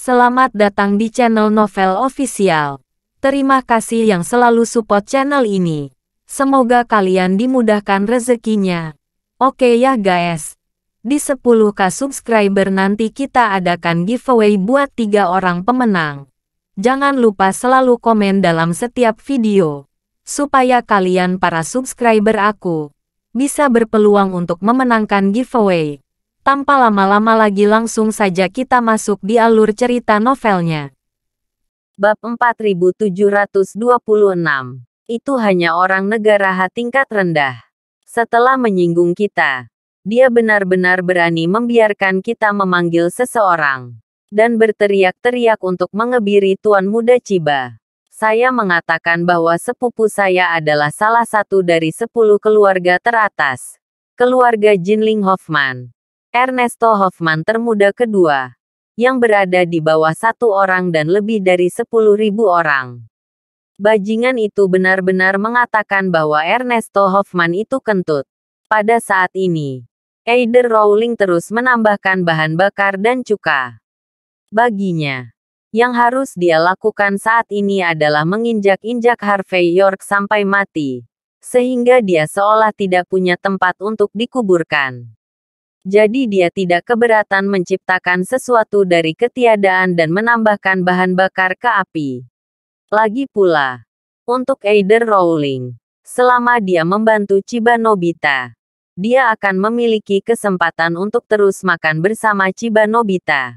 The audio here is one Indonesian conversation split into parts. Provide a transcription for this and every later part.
Selamat datang di channel Novel Official. Terima kasih yang selalu support channel ini. Semoga kalian dimudahkan rezekinya. Oke ya guys. Di 10k subscriber nanti kita adakan giveaway buat tiga orang pemenang. Jangan lupa selalu komen dalam setiap video. Supaya kalian para subscriber aku bisa berpeluang untuk memenangkan giveaway. Tanpa lama-lama lagi langsung saja kita masuk di alur cerita novelnya. Bab 4726 Itu hanya orang negara hati tingkat rendah. Setelah menyinggung kita, dia benar-benar berani membiarkan kita memanggil seseorang. Dan berteriak-teriak untuk mengebiri Tuan Muda Ciba saya mengatakan bahwa sepupu saya adalah salah satu dari sepuluh keluarga teratas. Keluarga Jinling Hoffman. Ernesto Hoffman termuda kedua, yang berada di bawah satu orang dan lebih dari sepuluh ribu orang. Bajingan itu benar-benar mengatakan bahwa Ernesto Hoffman itu kentut. Pada saat ini, Eider Rowling terus menambahkan bahan bakar dan cuka. Baginya, yang harus dia lakukan saat ini adalah menginjak-injak Harvey York sampai mati, sehingga dia seolah tidak punya tempat untuk dikuburkan. Jadi dia tidak keberatan menciptakan sesuatu dari ketiadaan dan menambahkan bahan bakar ke api. Lagi pula, untuk Eider Rowling, selama dia membantu Chiba Nobita, dia akan memiliki kesempatan untuk terus makan bersama Chiba Nobita.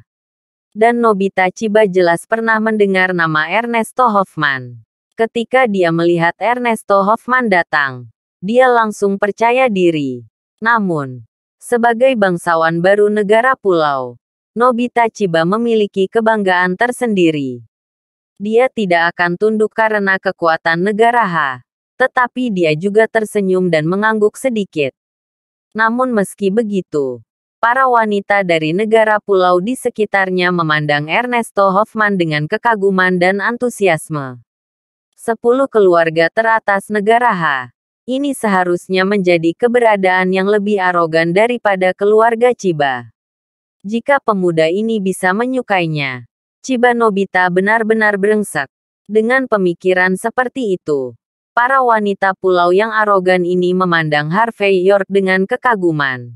Dan Nobita Chiba jelas pernah mendengar nama Ernesto Hoffman. Ketika dia melihat Ernesto Hoffman datang, dia langsung percaya diri. Namun, sebagai bangsawan baru negara pulau, Nobita Chiba memiliki kebanggaan tersendiri. Dia tidak akan tunduk karena kekuatan negara H, tetapi dia juga tersenyum dan mengangguk sedikit. Namun meski begitu, para wanita dari negara pulau di sekitarnya memandang Ernesto Hoffman dengan kekaguman dan antusiasme. Sepuluh keluarga teratas negara H ini seharusnya menjadi keberadaan yang lebih arogan daripada keluarga Chiba. Jika pemuda ini bisa menyukainya, Chiba Nobita benar-benar berengsak. Dengan pemikiran seperti itu, para wanita pulau yang arogan ini memandang Harvey York dengan kekaguman.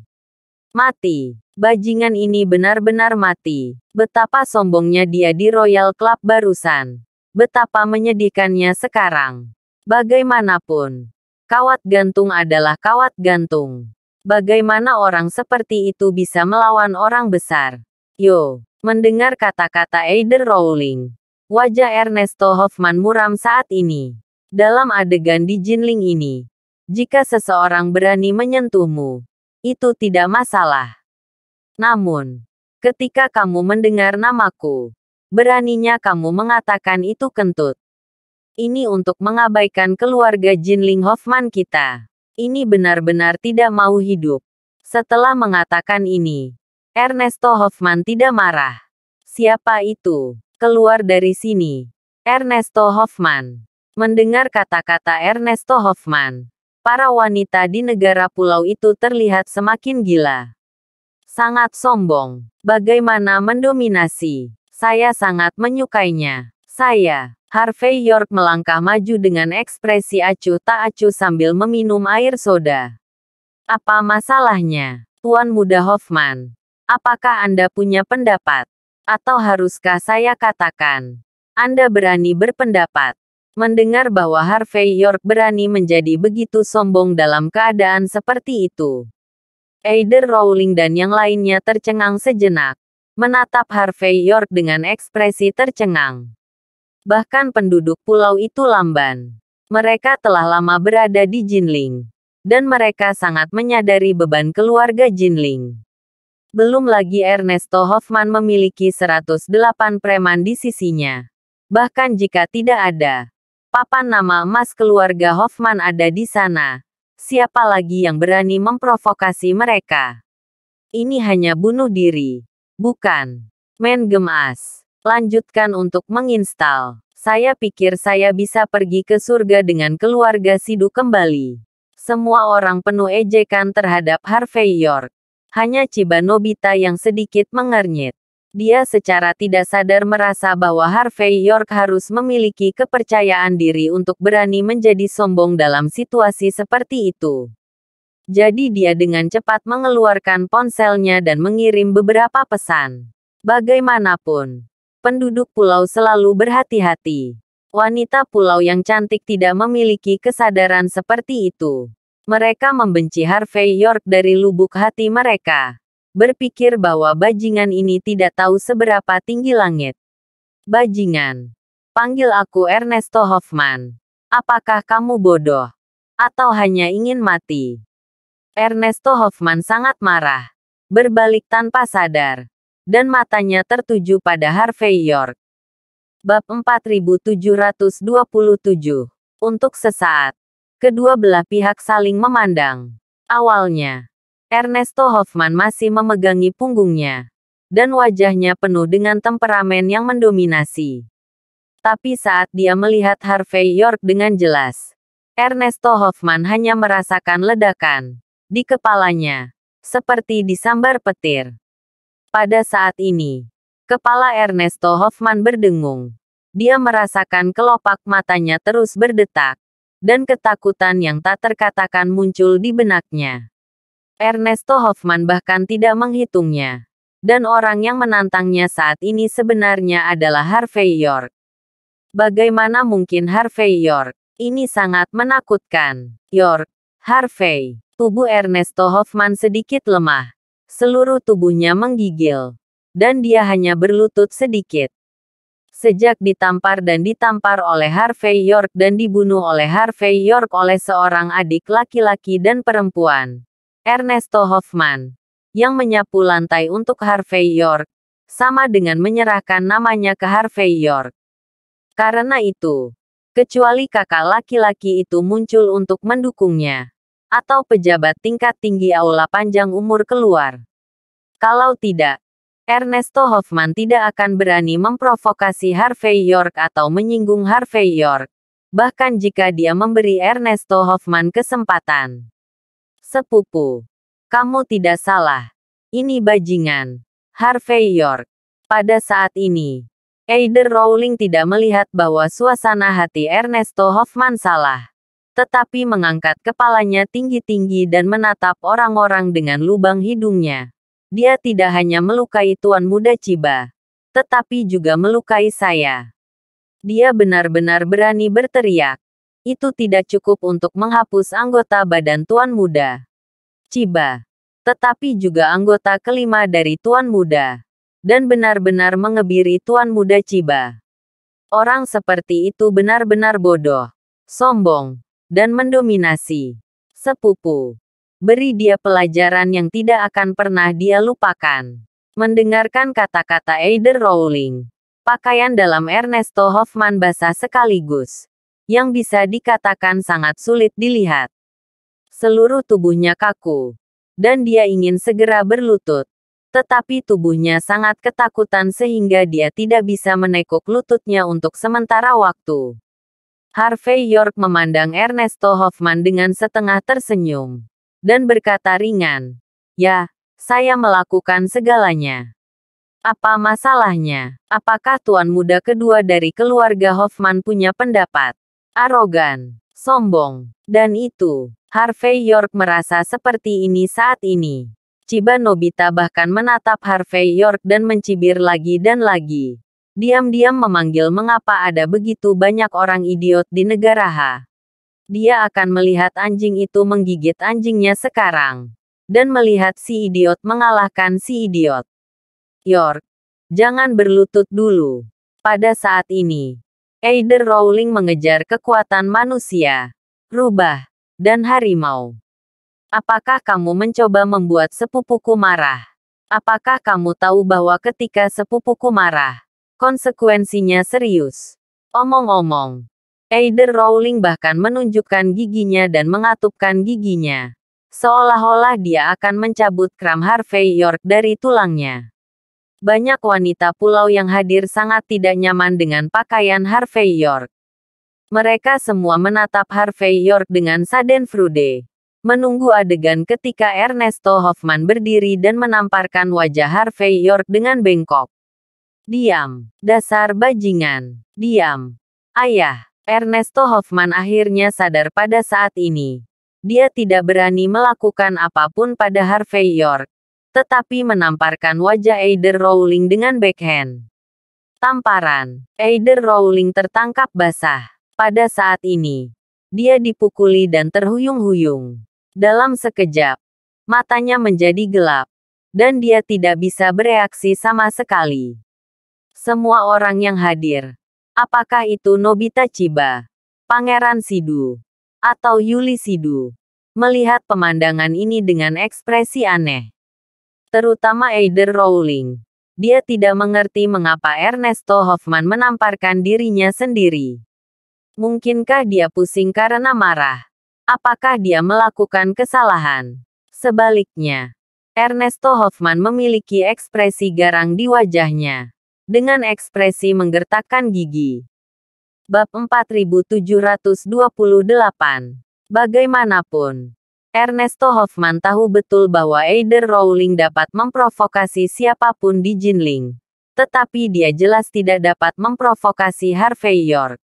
Mati. Bajingan ini benar-benar mati. Betapa sombongnya dia di Royal Club barusan. Betapa menyedihkannya sekarang. Bagaimanapun, Kawat gantung adalah kawat gantung. Bagaimana orang seperti itu bisa melawan orang besar? Yo, mendengar kata-kata Eider Rowling. Wajah Ernesto Hoffman muram saat ini. Dalam adegan di Jinling ini, jika seseorang berani menyentuhmu, itu tidak masalah. Namun, ketika kamu mendengar namaku, beraninya kamu mengatakan itu kentut. Ini untuk mengabaikan keluarga Jinling Hoffman kita. Ini benar-benar tidak mau hidup. Setelah mengatakan ini, Ernesto Hoffman tidak marah. Siapa itu? Keluar dari sini. Ernesto Hoffman. Mendengar kata-kata Ernesto Hoffman, para wanita di negara pulau itu terlihat semakin gila. Sangat sombong. Bagaimana mendominasi? Saya sangat menyukainya. Saya Harvey York melangkah maju dengan ekspresi acuh tak acuh sambil meminum air soda. Apa masalahnya, Tuan Muda Hoffman? Apakah Anda punya pendapat? Atau haruskah saya katakan? Anda berani berpendapat. Mendengar bahwa Harvey York berani menjadi begitu sombong dalam keadaan seperti itu. Eider Rowling dan yang lainnya tercengang sejenak. Menatap Harvey York dengan ekspresi tercengang. Bahkan penduduk pulau itu lamban. Mereka telah lama berada di Jinling. Dan mereka sangat menyadari beban keluarga Jinling. Belum lagi Ernesto Hoffman memiliki 108 preman di sisinya. Bahkan jika tidak ada papan nama emas keluarga Hoffman ada di sana, siapa lagi yang berani memprovokasi mereka? Ini hanya bunuh diri, bukan main gemas. Lanjutkan untuk menginstal. Saya pikir saya bisa pergi ke surga dengan keluarga Sidu kembali. Semua orang penuh ejekan terhadap Harvey York. Hanya Chiba Nobita yang sedikit mengernyit. Dia secara tidak sadar merasa bahwa Harvey York harus memiliki kepercayaan diri untuk berani menjadi sombong dalam situasi seperti itu. Jadi dia dengan cepat mengeluarkan ponselnya dan mengirim beberapa pesan. Bagaimanapun, penduduk pulau selalu berhati-hati. Wanita pulau yang cantik tidak memiliki kesadaran seperti itu. Mereka membenci Harvey York dari lubuk hati mereka. Berpikir bahwa bajingan ini tidak tahu seberapa tinggi langit. Bajingan. Panggil aku Ernesto Hoffman. Apakah kamu bodoh? Atau hanya ingin mati? Ernesto Hoffman sangat marah. Berbalik tanpa sadar dan matanya tertuju pada Harvey York. Bab 4727 Untuk sesaat, kedua belah pihak saling memandang. Awalnya, Ernesto Hoffman masih memegangi punggungnya, dan wajahnya penuh dengan temperamen yang mendominasi. Tapi saat dia melihat Harvey York dengan jelas, Ernesto Hoffman hanya merasakan ledakan di kepalanya, seperti disambar petir. Pada saat ini, kepala Ernesto Hoffman berdengung. Dia merasakan kelopak matanya terus berdetak, dan ketakutan yang tak terkatakan muncul di benaknya. Ernesto Hoffman bahkan tidak menghitungnya. Dan orang yang menantangnya saat ini sebenarnya adalah Harvey York. Bagaimana mungkin Harvey York? Ini sangat menakutkan. York, Harvey, tubuh Ernesto Hoffman sedikit lemah Seluruh tubuhnya menggigil. Dan dia hanya berlutut sedikit. Sejak ditampar dan ditampar oleh Harvey York dan dibunuh oleh Harvey York oleh seorang adik laki-laki dan perempuan. Ernesto Hoffman. Yang menyapu lantai untuk Harvey York. Sama dengan menyerahkan namanya ke Harvey York. Karena itu, kecuali kakak laki-laki itu muncul untuk mendukungnya atau pejabat tingkat tinggi aula panjang umur keluar. Kalau tidak, Ernesto Hoffman tidak akan berani memprovokasi Harvey York atau menyinggung Harvey York, bahkan jika dia memberi Ernesto Hoffman kesempatan. Sepupu, kamu tidak salah. Ini bajingan. Harvey York. Pada saat ini, Eider Rowling tidak melihat bahwa suasana hati Ernesto Hoffman salah tetapi mengangkat kepalanya tinggi-tinggi dan menatap orang-orang dengan lubang hidungnya. Dia tidak hanya melukai tuan muda Ciba, tetapi juga melukai saya. Dia benar-benar berani berteriak. Itu tidak cukup untuk menghapus anggota badan tuan muda. Ciba, tetapi juga anggota kelima dari tuan muda dan benar-benar mengebiri tuan muda Ciba. Orang seperti itu benar-benar bodoh, sombong, dan mendominasi. Sepupu, beri dia pelajaran yang tidak akan pernah dia lupakan. Mendengarkan kata-kata Eider Rowling, pakaian dalam Ernesto Hoffman basah sekaligus, yang bisa dikatakan sangat sulit dilihat. Seluruh tubuhnya kaku, dan dia ingin segera berlutut tetapi tubuhnya sangat ketakutan sehingga dia tidak bisa menekuk lututnya untuk sementara waktu. Harvey York memandang Ernesto Hoffman dengan setengah tersenyum. Dan berkata ringan. Ya, saya melakukan segalanya. Apa masalahnya? Apakah tuan muda kedua dari keluarga Hoffman punya pendapat? Arogan, sombong, dan itu. Harvey York merasa seperti ini saat ini. Chiba Nobita bahkan menatap Harvey York dan mencibir lagi dan lagi diam-diam memanggil mengapa ada begitu banyak orang idiot di negara H. Dia akan melihat anjing itu menggigit anjingnya sekarang. Dan melihat si idiot mengalahkan si idiot. York, jangan berlutut dulu. Pada saat ini, Eider Rowling mengejar kekuatan manusia, rubah, dan harimau. Apakah kamu mencoba membuat sepupuku marah? Apakah kamu tahu bahwa ketika sepupuku marah, Konsekuensinya serius. Omong-omong, Eider Rowling bahkan menunjukkan giginya dan mengatupkan giginya. Seolah-olah dia akan mencabut kram Harvey York dari tulangnya. Banyak wanita pulau yang hadir sangat tidak nyaman dengan pakaian Harvey York. Mereka semua menatap Harvey York dengan saden frude, menunggu adegan ketika Ernesto Hoffman berdiri dan menamparkan wajah Harvey York dengan bengkok. Diam. Dasar bajingan. Diam. Ayah. Ernesto Hoffman akhirnya sadar pada saat ini. Dia tidak berani melakukan apapun pada Harvey York. Tetapi menamparkan wajah Eider Rowling dengan backhand. Tamparan. Eider Rowling tertangkap basah. Pada saat ini, dia dipukuli dan terhuyung-huyung. Dalam sekejap, matanya menjadi gelap. Dan dia tidak bisa bereaksi sama sekali semua orang yang hadir. Apakah itu Nobita Chiba, Pangeran Sidu, atau Yuli Sidu? Melihat pemandangan ini dengan ekspresi aneh. Terutama Eider Rowling. Dia tidak mengerti mengapa Ernesto Hoffman menamparkan dirinya sendiri. Mungkinkah dia pusing karena marah? Apakah dia melakukan kesalahan? Sebaliknya, Ernesto Hoffman memiliki ekspresi garang di wajahnya dengan ekspresi menggertakkan gigi. Bab 4728. Bagaimanapun, Ernesto Hoffman tahu betul bahwa Eider Rowling dapat memprovokasi siapapun di Jinling. Tetapi dia jelas tidak dapat memprovokasi Harvey York.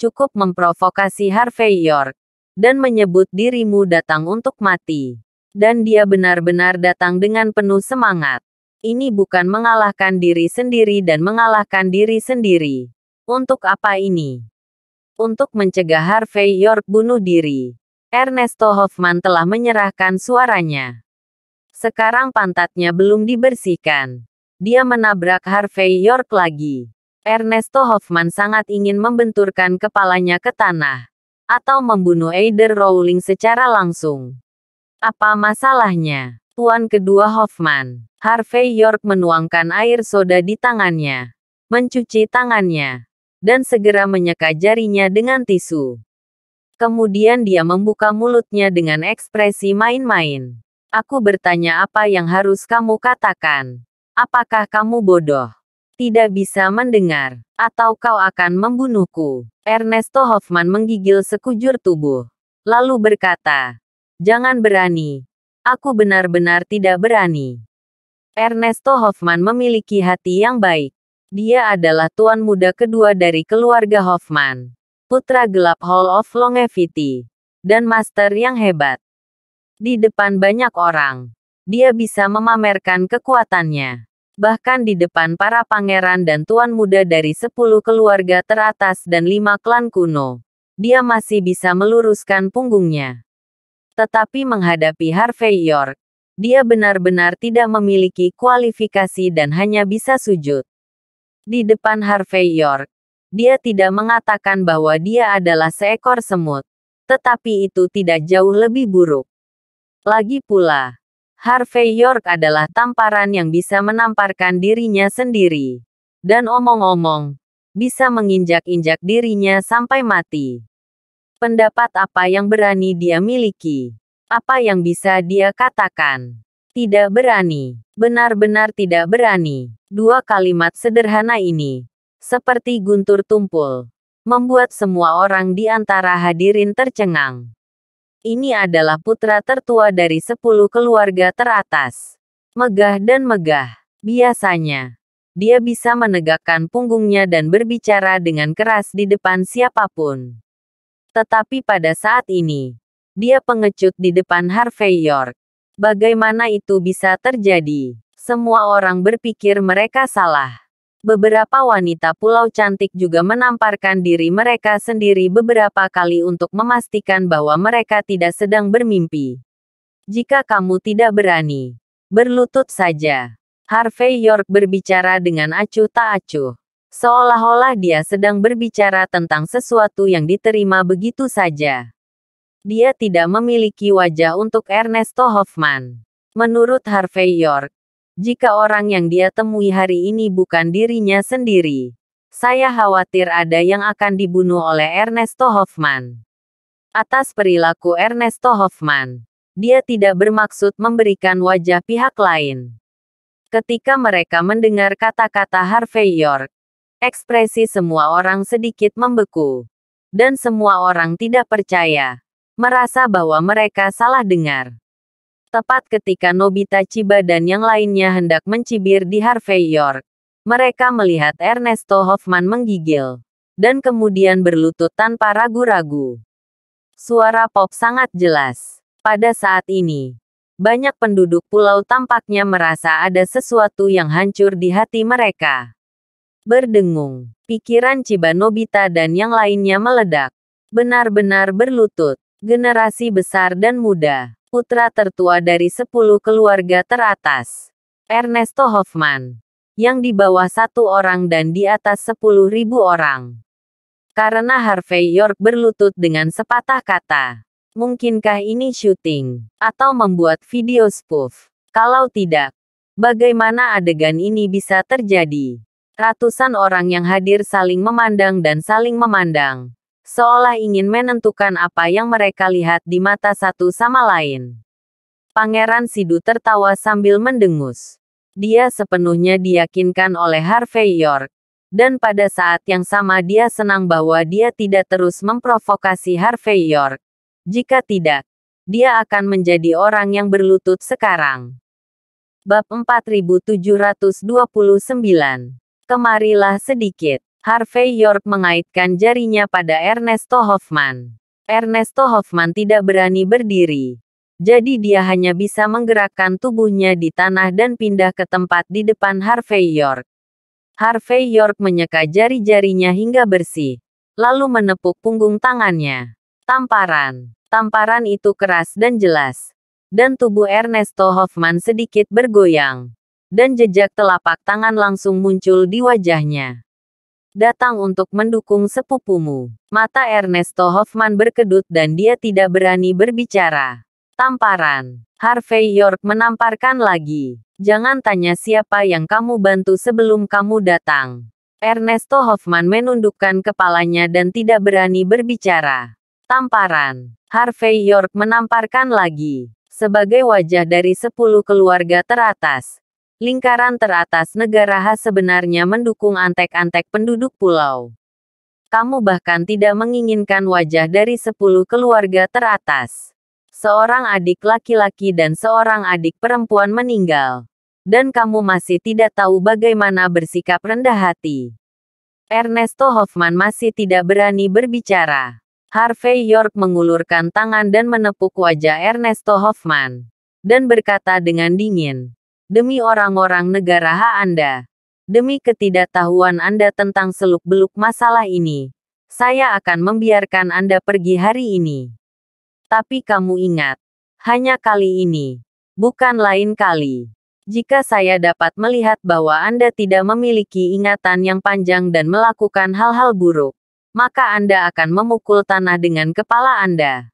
Cukup memprovokasi Harvey York, dan menyebut dirimu datang untuk mati. Dan dia benar-benar datang dengan penuh semangat. Ini bukan mengalahkan diri sendiri dan mengalahkan diri sendiri. Untuk apa ini? Untuk mencegah Harvey York bunuh diri. Ernesto Hoffman telah menyerahkan suaranya. Sekarang pantatnya belum dibersihkan. Dia menabrak Harvey York lagi. Ernesto Hoffman sangat ingin membenturkan kepalanya ke tanah. Atau membunuh Eider Rowling secara langsung. Apa masalahnya? Tuan Kedua Hoffman. Harvey York menuangkan air soda di tangannya. Mencuci tangannya. Dan segera menyeka jarinya dengan tisu. Kemudian dia membuka mulutnya dengan ekspresi main-main. Aku bertanya apa yang harus kamu katakan. Apakah kamu bodoh? Tidak bisa mendengar. Atau kau akan membunuhku. Ernesto Hoffman menggigil sekujur tubuh. Lalu berkata, Jangan berani. Aku benar-benar tidak berani. Ernesto Hoffman memiliki hati yang baik. Dia adalah tuan muda kedua dari keluarga Hoffman, putra gelap Hall of Longevity, dan master yang hebat. Di depan banyak orang, dia bisa memamerkan kekuatannya. Bahkan di depan para pangeran dan tuan muda dari sepuluh keluarga teratas dan lima klan kuno, dia masih bisa meluruskan punggungnya. Tetapi menghadapi Harvey York, dia benar-benar tidak memiliki kualifikasi dan hanya bisa sujud. Di depan Harvey York, dia tidak mengatakan bahwa dia adalah seekor semut. Tetapi itu tidak jauh lebih buruk. Lagi pula, Harvey York adalah tamparan yang bisa menamparkan dirinya sendiri. Dan omong-omong, bisa menginjak-injak dirinya sampai mati. Pendapat apa yang berani dia miliki? Apa yang bisa dia katakan? Tidak berani. Benar-benar tidak berani. Dua kalimat sederhana ini, seperti guntur tumpul, membuat semua orang di antara hadirin tercengang. Ini adalah putra tertua dari sepuluh keluarga teratas. Megah dan megah. Biasanya, dia bisa menegakkan punggungnya dan berbicara dengan keras di depan siapapun. Tetapi pada saat ini, dia pengecut di depan Harvey York. Bagaimana itu bisa terjadi? Semua orang berpikir mereka salah. Beberapa wanita pulau cantik juga menamparkan diri mereka sendiri beberapa kali untuk memastikan bahwa mereka tidak sedang bermimpi. Jika kamu tidak berani, berlutut saja. Harvey York berbicara dengan acuh tak acuh. Seolah-olah dia sedang berbicara tentang sesuatu yang diterima begitu saja. Dia tidak memiliki wajah untuk Ernesto Hoffman. Menurut Harvey York, jika orang yang dia temui hari ini bukan dirinya sendiri, saya khawatir ada yang akan dibunuh oleh Ernesto Hoffman. Atas perilaku Ernesto Hoffman, dia tidak bermaksud memberikan wajah pihak lain. Ketika mereka mendengar kata-kata Harvey York, Ekspresi semua orang sedikit membeku. Dan semua orang tidak percaya. Merasa bahwa mereka salah dengar. Tepat ketika Nobita Chiba dan yang lainnya hendak mencibir di Harvey York, mereka melihat Ernesto Hoffman menggigil. Dan kemudian berlutut tanpa ragu-ragu. Suara pop sangat jelas. Pada saat ini, banyak penduduk pulau tampaknya merasa ada sesuatu yang hancur di hati mereka. Berdengung. Pikiran Cibanobita dan yang lainnya meledak. Benar-benar berlutut. Generasi besar dan muda. Putra tertua dari 10 keluarga teratas. Ernesto Hoffman. Yang di bawah satu orang dan di atas sepuluh ribu orang. Karena Harvey York berlutut dengan sepatah kata. Mungkinkah ini syuting? Atau membuat video spoof? Kalau tidak, bagaimana adegan ini bisa terjadi? Ratusan orang yang hadir saling memandang dan saling memandang. Seolah ingin menentukan apa yang mereka lihat di mata satu sama lain. Pangeran Sidu tertawa sambil mendengus. Dia sepenuhnya diyakinkan oleh Harvey York. Dan pada saat yang sama dia senang bahwa dia tidak terus memprovokasi Harvey York. Jika tidak, dia akan menjadi orang yang berlutut sekarang. Bab 4729 kemarilah sedikit. Harvey York mengaitkan jarinya pada Ernesto Hoffman. Ernesto Hoffman tidak berani berdiri. Jadi dia hanya bisa menggerakkan tubuhnya di tanah dan pindah ke tempat di depan Harvey York. Harvey York menyeka jari-jarinya hingga bersih. Lalu menepuk punggung tangannya. Tamparan. Tamparan itu keras dan jelas. Dan tubuh Ernesto Hoffman sedikit bergoyang dan jejak telapak tangan langsung muncul di wajahnya. Datang untuk mendukung sepupumu. Mata Ernesto Hoffman berkedut dan dia tidak berani berbicara. Tamparan. Harvey York menamparkan lagi. Jangan tanya siapa yang kamu bantu sebelum kamu datang. Ernesto Hoffman menundukkan kepalanya dan tidak berani berbicara. Tamparan. Harvey York menamparkan lagi. Sebagai wajah dari sepuluh keluarga teratas, Lingkaran teratas negara khas sebenarnya mendukung antek-antek penduduk pulau. Kamu bahkan tidak menginginkan wajah dari sepuluh keluarga teratas. Seorang adik laki-laki dan seorang adik perempuan meninggal. Dan kamu masih tidak tahu bagaimana bersikap rendah hati. Ernesto Hoffman masih tidak berani berbicara. Harvey York mengulurkan tangan dan menepuk wajah Ernesto Hoffman. Dan berkata dengan dingin, Demi orang-orang negara H Anda. Demi ketidaktahuan Anda tentang seluk-beluk masalah ini. Saya akan membiarkan Anda pergi hari ini. Tapi kamu ingat, hanya kali ini, bukan lain kali. Jika saya dapat melihat bahwa Anda tidak memiliki ingatan yang panjang dan melakukan hal-hal buruk, maka Anda akan memukul tanah dengan kepala Anda.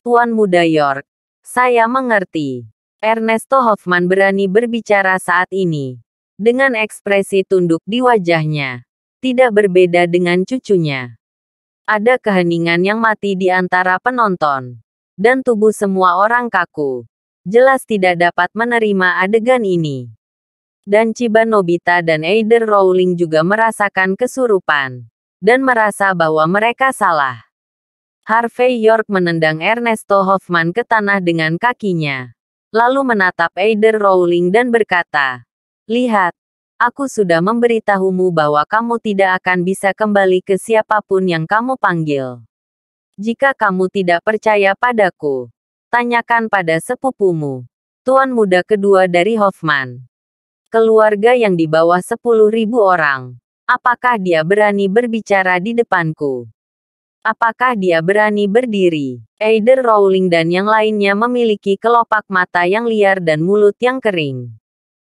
Tuan Muda York, saya mengerti. Ernesto Hoffman berani berbicara saat ini. Dengan ekspresi tunduk di wajahnya. Tidak berbeda dengan cucunya. Ada keheningan yang mati di antara penonton. Dan tubuh semua orang kaku. Jelas tidak dapat menerima adegan ini. Dan Chiba Nobita dan Eider Rowling juga merasakan kesurupan. Dan merasa bahwa mereka salah. Harvey York menendang Ernesto Hoffman ke tanah dengan kakinya lalu menatap Eider Rowling dan berkata, Lihat, aku sudah memberitahumu bahwa kamu tidak akan bisa kembali ke siapapun yang kamu panggil. Jika kamu tidak percaya padaku, tanyakan pada sepupumu, tuan muda kedua dari Hoffman. Keluarga yang di bawah 10.000 orang. Apakah dia berani berbicara di depanku? Apakah dia berani berdiri? Eider Rowling dan yang lainnya memiliki kelopak mata yang liar dan mulut yang kering.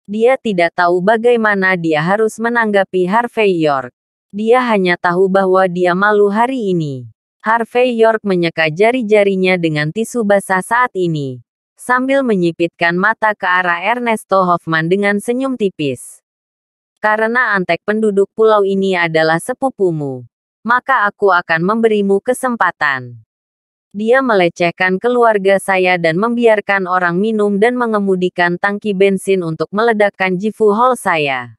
Dia tidak tahu bagaimana dia harus menanggapi Harvey York. Dia hanya tahu bahwa dia malu hari ini. Harvey York menyeka jari-jarinya dengan tisu basah saat ini. Sambil menyipitkan mata ke arah Ernesto Hoffman dengan senyum tipis. Karena antek penduduk pulau ini adalah sepupumu maka aku akan memberimu kesempatan. Dia melecehkan keluarga saya dan membiarkan orang minum dan mengemudikan tangki bensin untuk meledakkan Jifu Hall saya.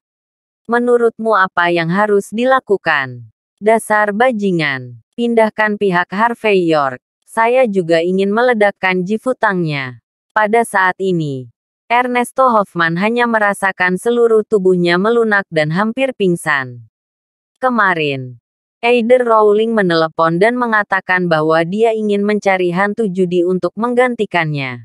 Menurutmu apa yang harus dilakukan? Dasar bajingan. Pindahkan pihak Harvey York. Saya juga ingin meledakkan jifu tangnya. Pada saat ini, Ernesto Hoffman hanya merasakan seluruh tubuhnya melunak dan hampir pingsan. Kemarin, Aider Rowling menelepon dan mengatakan bahwa dia ingin mencari hantu judi untuk menggantikannya.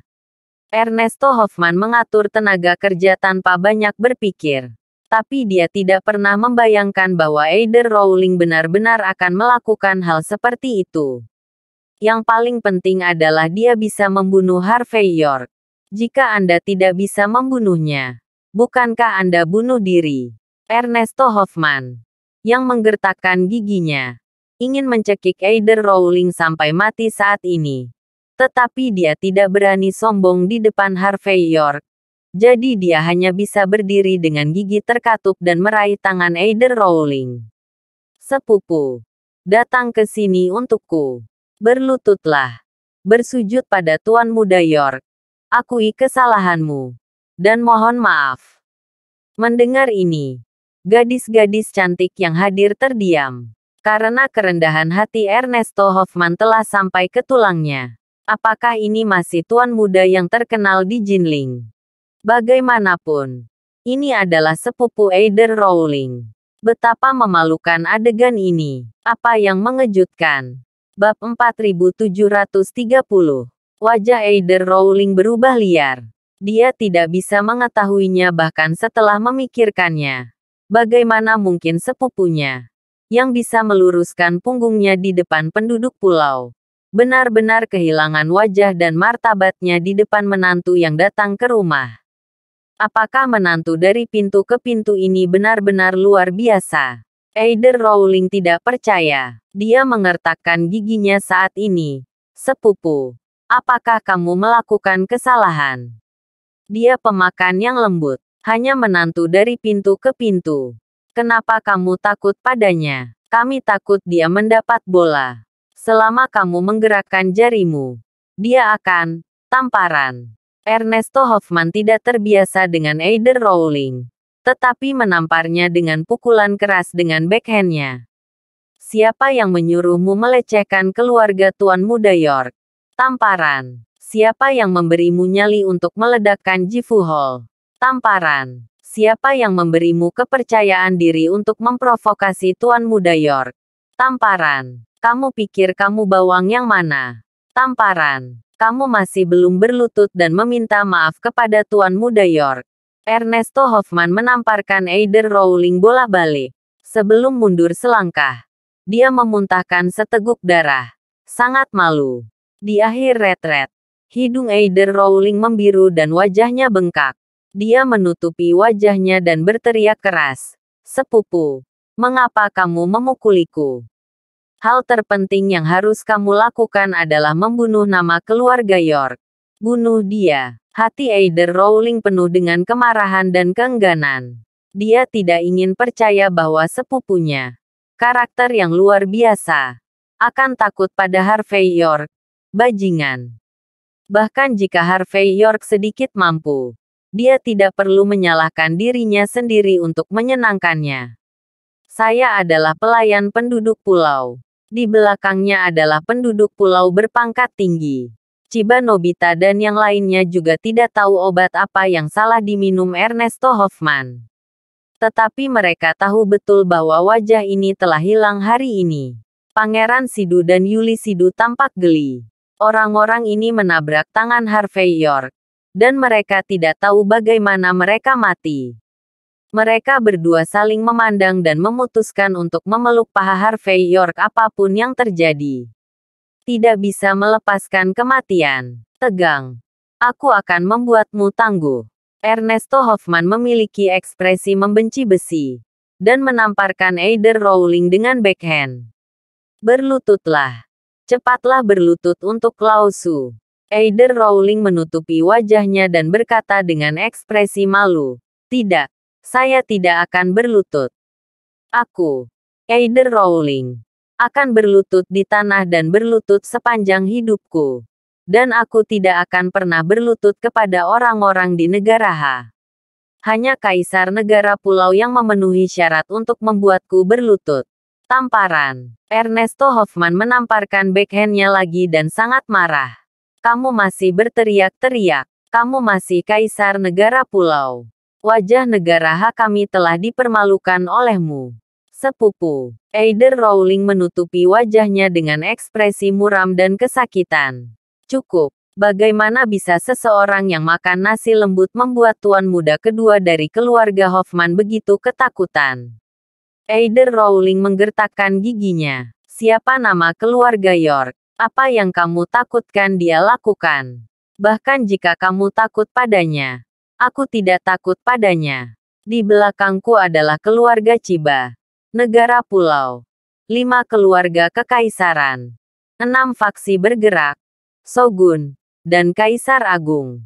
Ernesto Hoffman mengatur tenaga kerja tanpa banyak berpikir. Tapi dia tidak pernah membayangkan bahwa Aider Rowling benar-benar akan melakukan hal seperti itu. Yang paling penting adalah dia bisa membunuh Harvey York. Jika Anda tidak bisa membunuhnya, bukankah Anda bunuh diri? Ernesto Hoffman yang menggertakkan giginya. Ingin mencekik Eider Rowling sampai mati saat ini. Tetapi dia tidak berani sombong di depan Harvey York. Jadi dia hanya bisa berdiri dengan gigi terkatup dan meraih tangan Eider Rowling. Sepupu, datang ke sini untukku. Berlututlah. Bersujud pada Tuan Muda York. Akui kesalahanmu. Dan mohon maaf. Mendengar ini, Gadis-gadis cantik yang hadir terdiam. Karena kerendahan hati Ernesto Hoffman telah sampai ke tulangnya. Apakah ini masih tuan muda yang terkenal di Jinling? Bagaimanapun, ini adalah sepupu Eider Rowling. Betapa memalukan adegan ini. Apa yang mengejutkan? Bab 4730. Wajah Eider Rowling berubah liar. Dia tidak bisa mengetahuinya bahkan setelah memikirkannya. Bagaimana mungkin sepupunya yang bisa meluruskan punggungnya di depan penduduk pulau? Benar-benar kehilangan wajah dan martabatnya di depan menantu yang datang ke rumah. Apakah menantu dari pintu ke pintu ini benar-benar luar biasa? Eider Rowling tidak percaya. Dia mengertakkan giginya saat ini. Sepupu, apakah kamu melakukan kesalahan? Dia pemakan yang lembut hanya menantu dari pintu ke pintu. Kenapa kamu takut padanya? Kami takut dia mendapat bola. Selama kamu menggerakkan jarimu, dia akan tamparan. Ernesto Hoffman tidak terbiasa dengan Eider Rowling, tetapi menamparnya dengan pukulan keras dengan backhandnya. Siapa yang menyuruhmu melecehkan keluarga Tuan Muda York? Tamparan. Siapa yang memberimu nyali untuk meledakkan Jifu Hall? Tamparan. Siapa yang memberimu kepercayaan diri untuk memprovokasi Tuan Muda York? Tamparan. Kamu pikir kamu bawang yang mana? Tamparan. Kamu masih belum berlutut dan meminta maaf kepada Tuan Muda York. Ernesto Hoffman menamparkan Eider Rowling bola balik. Sebelum mundur selangkah, dia memuntahkan seteguk darah. Sangat malu. Di akhir retret, hidung Eider Rowling membiru dan wajahnya bengkak. Dia menutupi wajahnya dan berteriak keras. Sepupu, mengapa kamu memukuliku? Hal terpenting yang harus kamu lakukan adalah membunuh nama keluarga York. Bunuh dia. Hati Aider Rowling penuh dengan kemarahan dan keengganan. Dia tidak ingin percaya bahwa sepupunya, karakter yang luar biasa, akan takut pada Harvey York, bajingan. Bahkan jika Harvey York sedikit mampu, dia tidak perlu menyalahkan dirinya sendiri untuk menyenangkannya. Saya adalah pelayan penduduk pulau. Di belakangnya adalah penduduk pulau berpangkat tinggi. Ciba Nobita dan yang lainnya juga tidak tahu obat apa yang salah diminum Ernesto Hoffman. Tetapi mereka tahu betul bahwa wajah ini telah hilang hari ini. Pangeran Sidu dan Yuli Sidu tampak geli. Orang-orang ini menabrak tangan Harvey York dan mereka tidak tahu bagaimana mereka mati. Mereka berdua saling memandang dan memutuskan untuk memeluk paha Harvey York apapun yang terjadi. Tidak bisa melepaskan kematian. Tegang. Aku akan membuatmu tangguh. Ernesto Hoffman memiliki ekspresi membenci besi. Dan menamparkan Eider Rowling dengan backhand. Berlututlah. Cepatlah berlutut untuk Klausu. Eider Rowling menutupi wajahnya dan berkata dengan ekspresi malu, "Tidak, saya tidak akan berlutut. Aku, Eider Rowling, akan berlutut di tanah dan berlutut sepanjang hidupku. Dan aku tidak akan pernah berlutut kepada orang-orang di negara H. Hanya kaisar negara pulau yang memenuhi syarat untuk membuatku berlutut." Tamparan. Ernesto Hoffman menamparkan backhandnya lagi dan sangat marah. Kamu masih berteriak-teriak. Kamu masih kaisar negara pulau. Wajah negara H kami telah dipermalukan olehmu. Sepupu, Eider Rowling menutupi wajahnya dengan ekspresi muram dan kesakitan. Cukup. Bagaimana bisa seseorang yang makan nasi lembut membuat tuan muda kedua dari keluarga Hoffman begitu ketakutan? Eider Rowling menggertakkan giginya. Siapa nama keluarga York? Apa yang kamu takutkan dia lakukan. Bahkan jika kamu takut padanya. Aku tidak takut padanya. Di belakangku adalah keluarga Ciba. Negara pulau. Lima keluarga kekaisaran. Enam faksi bergerak. Shogun. Dan Kaisar Agung.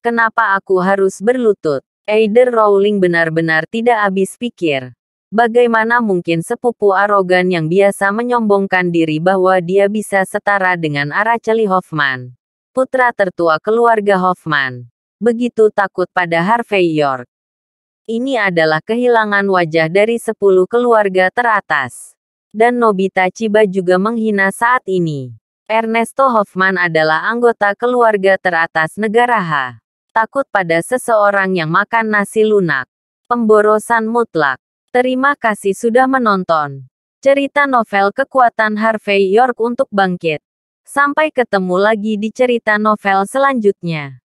Kenapa aku harus berlutut? Eider Rowling benar-benar tidak habis pikir. Bagaimana mungkin sepupu arogan yang biasa menyombongkan diri bahwa dia bisa setara dengan Araceli Hoffman, putra tertua keluarga Hoffman, begitu takut pada Harvey York? Ini adalah kehilangan wajah dari sepuluh keluarga teratas. Dan Nobita Chiba juga menghina saat ini. Ernesto Hoffman adalah anggota keluarga teratas negara H. Takut pada seseorang yang makan nasi lunak. Pemborosan mutlak Terima kasih sudah menonton. Cerita novel kekuatan Harvey York untuk bangkit. Sampai ketemu lagi di cerita novel selanjutnya.